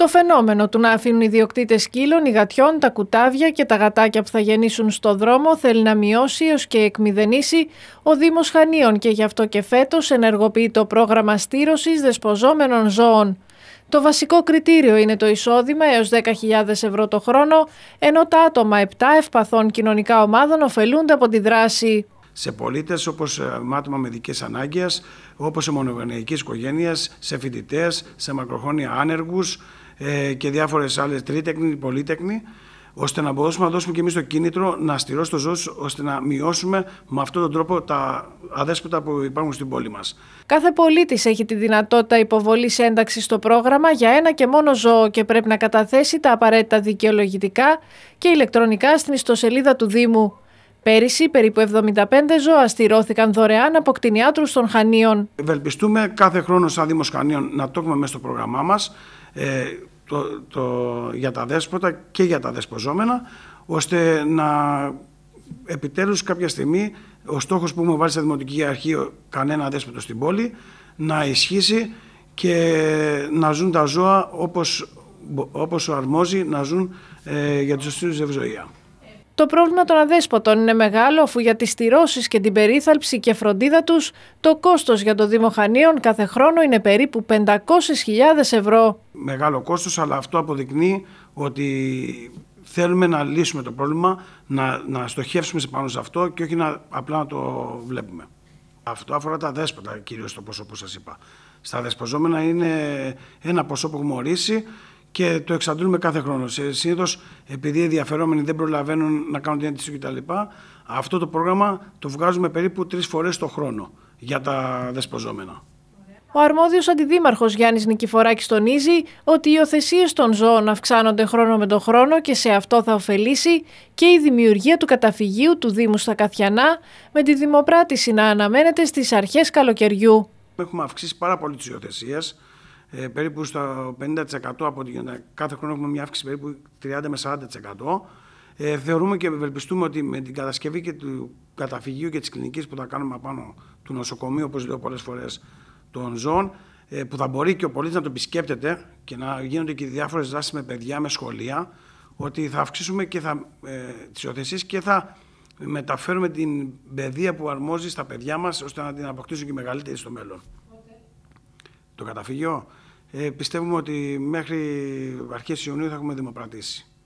Το φαινόμενο του να αφήνουν οι διοκτήτε σκύλων, οι γατιών, τα κουτάβια και τα γατάκια που θα γεννήσουν στο δρόμο θέλει να μειώσει έως και εκμηδενήσει ο Δήμος Χανίων και γι' αυτό και φέτος ενεργοποιεί το πρόγραμμα στήρωσης δεσποζόμενων ζώων. Το βασικό κριτήριο είναι το εισόδημα έως 10.000 ευρώ το χρόνο, ενώ τα άτομα 7 ευπαθών κοινωνικά ομάδων ωφελούνται από τη δράση σε πολίτες, όπως ε, μάτωμα με ειδικέ ανάγκες, όπως σε μονογονεϊκέ οικογένειες, σε φοιτητές, σε μακροχρόνια άνεργους ε, και διάφορες άλλες τρίτεκνοι, πολίτεκνοι, ώστε να μπορέσουμε να δώσουμε και εμείς το κίνητρο να στηρώσουμε το ζώο, ώστε να μειώσουμε με αυτόν τον τρόπο τα αδέσποτα που υπάρχουν στην πόλη μας. Κάθε πολίτης έχει τη δυνατότητα υποβολής ένταξης στο πρόγραμμα για ένα και μόνο ζώο και πρέπει να καταθέσει τα απαραίτητα δικαιολογητικά και ηλεκτρονικά στην ιστοσελίδα του Δήμου. Πέρυσι, περίπου 75 ζώα στηρώθηκαν δωρεάν από κτηνιάτρους των Χανίων. Ευελπιστούμε κάθε χρόνο, σαν Δήμος Χανίων, να το έχουμε μέσα στο πρόγραμμά μας ε, το, για τα δέσποτα και για τα δεσποζόμενα, ώστε να επιτέλους κάποια στιγμή ο στόχος που έχουμε βάλει στα Δημοτική Αρχή κανένα δέσποτο στην πόλη να ισχύσει και να ζουν τα ζώα όπως, όπως αρμόζει να ζουν ε, για τη σωστή ευζοία. Το πρόβλημα των αδέσποτων είναι μεγάλο, αφού για τις στηρώσεις και την περίθαλψη και φροντίδα τους, το κόστος για το Δήμο κάθε χρόνο είναι περίπου 500.000 ευρώ. Μεγάλο κόστος, αλλά αυτό αποδεικνύει ότι θέλουμε να λύσουμε το πρόβλημα, να, να στοχεύσουμε σε πάνω σε αυτό και όχι να, απλά να το βλέπουμε. Αυτό αφορά τα δέσποτα κυρίως το ποσό που σας είπα. Στα δεσποζόμενα είναι ένα ποσό που έχουμε ορίσει και το εξαντλούμε κάθε χρόνο. Συνήθως, επειδή οι ενδιαφερόμενοι δεν προλαβαίνουν να κάνουν την αίτηση κτλ., αυτό το πρόγραμμα το βγάζουμε περίπου τρεις φορές το χρόνο για τα δεσποζόμενα. Ο αρμόδιος αντιδήμαρχος Γιάννης Νικηφοράκης τονίζει ότι οι υιοθεσίες των ζώων αυξάνονται χρόνο με τον χρόνο και σε αυτό θα ωφελήσει και η δημιουργία του καταφυγίου του Δήμου στα Καθιανά με τη δημοπράτηση να αναμένεται στις αρχές καλοκαιριού. Έχουμε αυξήσει πάρα πολύ τις υιοθεσίες ε, περίπου στο 50% από την Κάθε χρόνο έχουμε μια αύξηση περίπου 30 με 40%. Ε, θεωρούμε και ευελπιστούμε ότι με την κατασκευή και του καταφυγίου και της κλινικής που θα κάνουμε απάνω του νοσοκομείου, όπως λέω πολλές φορές, των ζώων, ε, που θα μπορεί και ο πολίτης να το επισκέπτεται και να γίνονται και διάφορες δράσεις με παιδιά, με σχολεία, ότι θα αυξήσουμε και θα, ε, τις υιοθεσίες και θα μεταφέρουμε την παιδεία που αρμόζει στα παιδιά μας ώστε να την αποκτήσουν και μεγαλύτερη στο μέλλον το καταφύγιο. Ε, πιστεύουμε ότι μέχρι αρχές Ιουνίου θα έχουμε δημοπρατήσει.